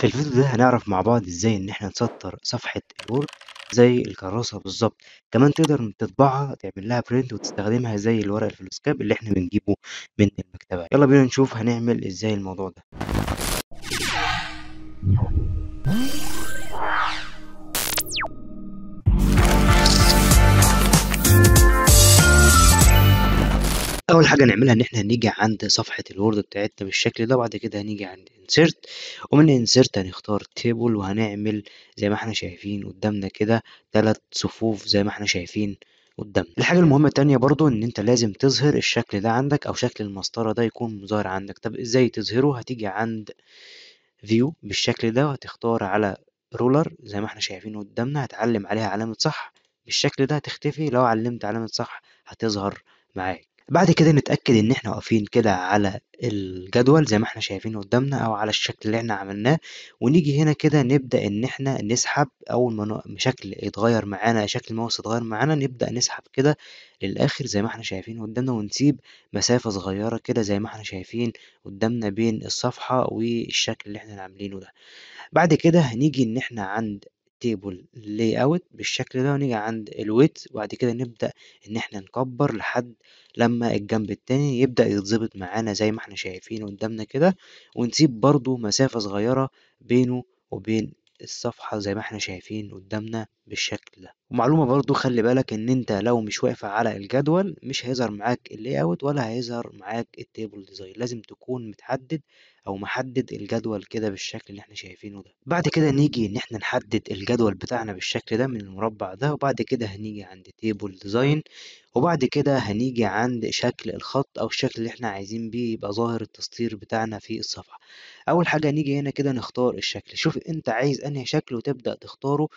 في الفيديو ده هنعرف مع بعض ازاي ان احنا نسطر صفحة الوورد زي الكراسة بالظبط كمان تقدر تطبعها تعمل لها برنت وتستخدمها زي الورق الفلوسكاب اللي احنا بنجيبه من المكتبة يلا بينا نشوف هنعمل ازاي الموضوع ده أول حاجة هنعملها إن إحنا هنيجي عند صفحة الوورد بتاعتنا بالشكل ده وبعد كده هنيجي عند انسرت ومن انسرت هنختار تيبل وهنعمل زي ما إحنا شايفين قدامنا كده تلات صفوف زي ما إحنا شايفين قدامنا الحاجة المهمة التانية برضو ان انت لازم تظهر الشكل ده عندك او شكل المسطرة ده يكون ظاهر عندك طب ازاي تظهره هتيجي عند فيو بالشكل ده وهتختار على رولر زي ما احنا شايفين قدامنا هتعلم عليها علامة صح بالشكل ده هتختفي لو علمت علامة صح هتظهر معاك بعد كده نتأكد إن إحنا واقفين كده على الجدول زي ما إحنا شايفين قدامنا أو على الشكل اللي إحنا عملناه ونيجي هنا كده نبدأ إن إحنا نسحب أول ما شكل يتغير معانا شكل الماوس يتغير معانا نبدأ نسحب كده للآخر زي ما إحنا شايفين قدامنا ونسيب مسافة صغيرة كده زي ما إحنا شايفين قدامنا بين الصفحة والشكل اللي إحنا عاملينه ده بعد كده هنيجي إن إحنا عند لاي اوت بالشكل ده ونيجي عند الويت وبعد كده نبدأ إن إحنا نكبر لحد لما الجنب التاني يبدأ يتظبط معانا زي ما إحنا شايفين قدامنا كده ونسيب برضو مسافة صغيرة بينه وبين الصفحة زي ما إحنا شايفين قدامنا بالشكل ده ومعلومة برضو خلي بالك إن أنت لو مش واقف على الجدول مش هيظهر معاك اللي أوت ولا هيظهر معاك التيبل ديزاين لازم تكون متحدد أو محدد الجدول كده بالشكل اللي احنا شايفينه ده بعد كده نيجي إن احنا نحدد الجدول بتاعنا بالشكل ده من المربع ده وبعد كده هنيجي عند تيبل ديزاين وبعد كده هنيجي عند شكل الخط أو الشكل اللي احنا عايزين بيه يبقى ظاهر التسطير بتاعنا في الصفحة أول حاجة نيجي هنا كده نختار الشكل شوف أنت عايز أنهي شكل وتبدأ تختاره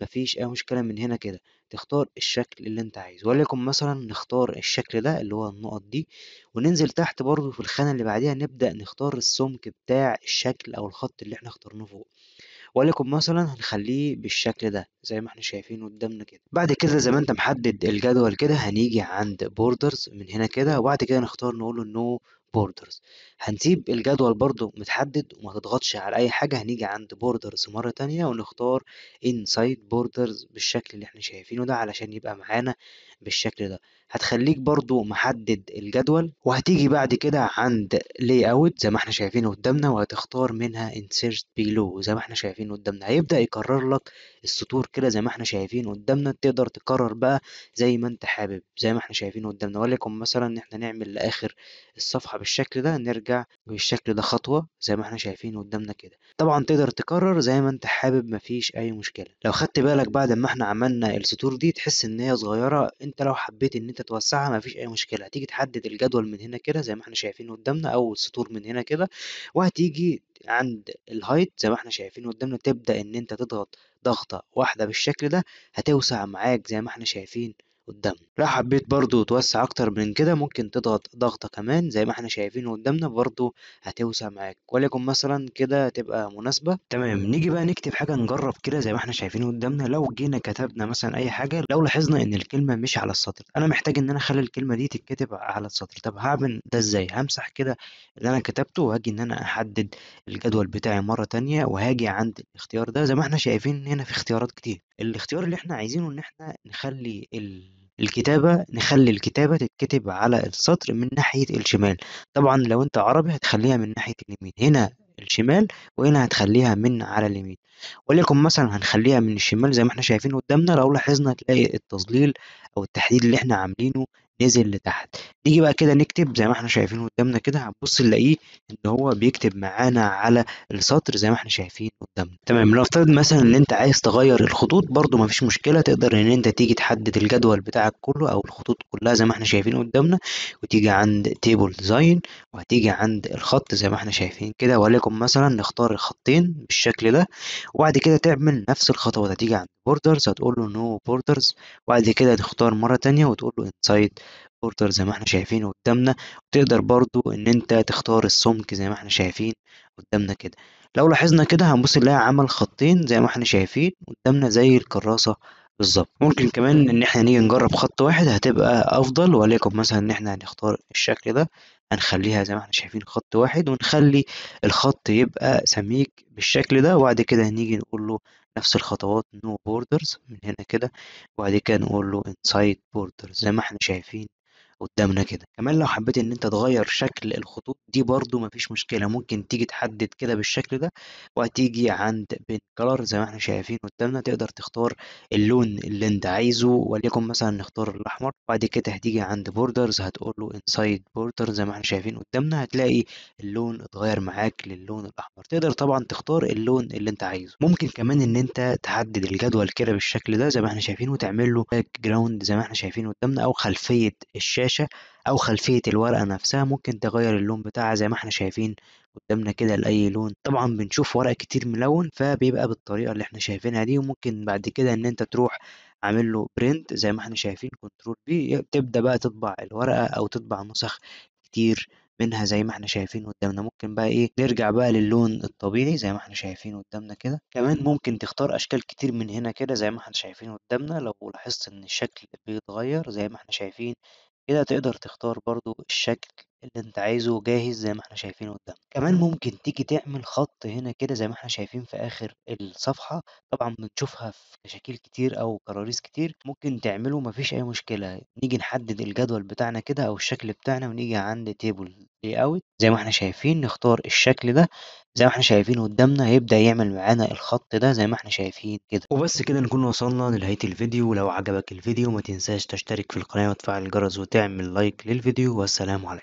مفيش أي مشكلة من هنا كده، تختار الشكل اللي أنت عايزه، وليكن مثلًا نختار الشكل ده اللي هو النقط دي، وننزل تحت برضو في الخانة اللي بعديها نبدأ نختار السمك بتاع الشكل أو الخط اللي إحنا اخترناه فوق، وليكن مثلًا هنخليه بالشكل ده زي ما إحنا شايفين قدامنا كده، بعد كده زي ما أنت محدد الجدول كده هنيجي عند بوردرز من هنا كده، وبعد كده نختار نقول له نو بوردرز هنسيب الجدول برضو متحدد وما تضغطش على اي حاجة هنيجي عند بوردرز مرة تانية ونختار انسايد بوردرز بالشكل اللي احنا شايفينه ده علشان يبقى معانا بالشكل ده هتخليك برضو محدد الجدول وهتيجي بعد كده عند لي اوت زي ما احنا شايفين قدامنا وهتختار منها insert below زي ما احنا شايفين قدامنا هيبدأ يكرر لك السطور كده زي ما احنا شايفين قدامنا تقدر تكرر بقى زي ما انت حابب زي ما احنا شايفين قدامنا وليكن مثلا ان احنا نعمل لاخر الصفحة بالشكل ده نرجع بالشكل ده خطوة زي ما احنا شايفين قدامنا كده طبعا تقدر تكرر زي ما انت حابب مفيش اي مشكلة لو خدت بالك بعد ما احنا عملنا السطور دي تحس ان هي صغيرة انت أنت لو حبيت إن أنت توسّعها ما فيش أي مشكلة، هتيجي تحدد الجدول من هنا كده زي ما إحنا شايفين قدّامنا أو السطور من هنا كده، وهتيجي عند الهايت زي ما إحنا شايفين قدّامنا تبدأ إن أنت تضغط ضغطة واحدة بالشكل ده، هتوسع معاك زي ما إحنا شايفين. قدامنا لو حبيت برضو توسع اكتر من كده ممكن تضغط ضغطة كمان زي ما احنا شايفين قدامنا برضو هتوسع معاك وليكن مثلا كده تبقى مناسبة تمام نيجي بقى نكتب حاجة نجرب كده زي ما احنا شايفين قدامنا لو جينا كتبنا مثلا اي حاجة لو لاحظنا ان الكلمة مش على السطر انا محتاج ان انا اخلي الكلمة دي تتكتب على السطر طب هعمل ده ازاي همسح كده اللي انا كتبته وهاجي ان انا احدد الجدول بتاعي مرة تانية وهاجي عند الاختيار ده زي ما احنا شايفين هنا في اختيارات كتير الاختيار اللي إحنا عايزينه إن إحنا نخلّي ال الكتابة نخلّي الكتابة تتكتب على السطر من ناحية الشمال، طبعًا لو أنت عربي هتخلّيها من ناحية اليمين، هنا الشمال وهنا هتخلّيها من على اليمين، وليكن مثلًا هنخلّيها من الشمال زي ما إحنا شايفين قدّامنا لو لاحظنا هتلاقي التظليل أو التحديد اللي إحنا عاملينه نزل لتحت نيجي بقى كده نكتب زي ما احنا شايفين قدامنا كده هنبص نلاقيه ان هو بيكتب معانا على السطر زي ما احنا شايفين قدامنا تمام لو افترض مثلا ان انت عايز تغير الخطوط برده مفيش مشكله تقدر ان انت تيجي تحدد الجدول بتاعك كله او الخطوط كلها زي ما احنا شايفين قدامنا وتيجي عند تيبل ديزاين وهتيجي عند الخط زي ما احنا شايفين كده ولكم مثلا نختار الخطين بالشكل ده وبعد كده تعمل نفس الخطوه هتيجي عند بوردرز هتقول له نو بوردرز وبعد كده تختار مره تانية وتقول له انسايد بوردر زي ما احنا شايفين قدامنا وتقدر برضو ان انت تختار السمك زي ما احنا شايفين قدامنا كده لو لاحظنا كده هنبص نلاقي عمل خطين زي ما احنا شايفين قدامنا زي الكراسه بالظبط ممكن كمان ان احنا نيجي نجرب خط واحد هتبقى افضل وليكن مثلا ان احنا هنختار الشكل ده هنخلّيها زي ما إحنا شايفين خط واحد، ونخلّي الخط يبقى سميك بالشكل ده، وبعد كده هنيجي نقول له نفس الخطوات no بوردرز من هنا كده، وبعد كده نقول له انسايد بوردرز زي ما إحنا شايفين قدامنا كده كمان لو حبيت ان انت تغير شكل الخطوط دي برضو مفيش مشكلة ممكن تيجي تحدد كده بالشكل ده وهتيجي عند بين كلر زي ما احنا شايفين قدامنا تقدر تختار اللون اللي انت عايزه وليكن مثلا نختار الاحمر بعد كده هتيجي عند بوردرز هتقول له انسايد بوردر زي ما احنا شايفين قدامنا هتلاقي اللون اتغير معاك للون الاحمر تقدر طبعا تختار اللون اللي انت عايزه ممكن كمان ان انت تحدد الجدول كده بالشكل ده زي ما احنا شايفين وتعمل له باك جراوند زي ما احنا شايفين قدامنا او خلفية الشاشة الشاشة أو خلفية الورقة نفسها ممكن تغير اللون بتاعها زي ما احنا شايفين قدامنا كده لأي لون طبعا بنشوف ورق كتير ملون فبيبقى بالطريقة اللي احنا شايفينها دي وممكن بعد كده إن أنت تروح عامل له برنت زي ما احنا شايفين كنترول بي تبدأ بقى تطبع الورقة أو تطبع نسخ كتير منها زي ما احنا شايفين قدامنا ممكن بقى ايه نرجع بقى للون الطبيعي زي ما احنا شايفين قدامنا كده كمان ممكن تختار اشكال كتير من هنا كده زي ما احنا شايفين قدامنا لو لاحظت ان الشكل بيتغير زي ما احنا شايفين كده تقدر تختار برضو الشكل اللي أنت عايزه جاهز زي ما إحنا شايفين قدامك، كمان ممكن تيجي تعمل خط هنا كده زي ما إحنا شايفين في آخر الصفحة، طبعًا بنشوفها في شكل كتير أو كراريس كتير، ممكن تعمله ما فيش أي مشكلة، نيجي نحدد الجدول بتاعنا كده أو الشكل بتاعنا ونيجي عند تيبل layout زي ما إحنا شايفين نختار الشكل ده. زي ما إحنا شايفين قدّامنا هيبدأ يعمل معانا الخط ده زي ما إحنا شايفين كده. وبس كده نكون وصلنا لنهاية الفيديو، لو عجبك الفيديو ما تنساش تشترك في القناة وتفعّل الجرس وتعمل لايك للفيديو والسلام عليكم.